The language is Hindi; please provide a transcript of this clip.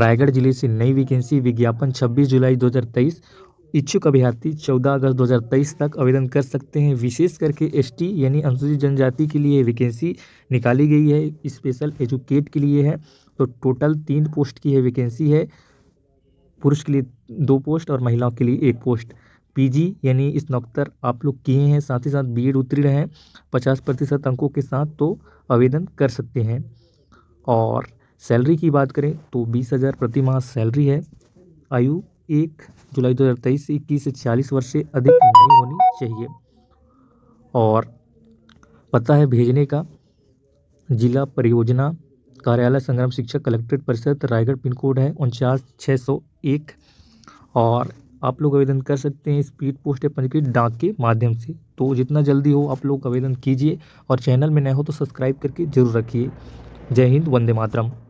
रायगढ़ जिले से नई वैकेंसी विज्ञापन 26 जुलाई 2023 इच्छुक अभ्यर्थी 14 अगस्त 2023 तक आवेदन कर सकते हैं विशेष करके एसटी यानी अनुसूचित जनजाति के लिए वैकेंसी निकाली गई है स्पेशल एजुकेट के लिए है तो टोटल तीन पोस्ट की है वैकेंसी है पुरुष के लिए दो पोस्ट और महिलाओं के लिए एक पोस्ट पीजी यानी स्नातकोत्तर आप लोग किए हैं साथ ही साथ बी एड उत्तीर्ण हैं पचास प्रतिशत अंकों के साथ तो आवेदन कर सकते हैं और सैलरी की बात करें तो बीस हज़ार प्रति माह सैलरी है आयु एक जुलाई दो हज़ार तेईस से इक्कीस से छियालीस वर्ष से अधिक नहीं होनी चाहिए और पता है भेजने का जिला परियोजना कार्यालय संग्राम शिक्षक कलेक्ट्रेट परिषद रायगढ़ पिन कोड है उनचास छः सौ एक और आप लोग आवेदन कर सकते हैं स्पीड पोस्ट या पंजीकृत डाक के माध्यम से तो जितना जल्दी हो आप लोग आवेदन कीजिए और चैनल में नए हो तो सब्सक्राइब करके जरूर रखिए जय हिंद वंदे मातरम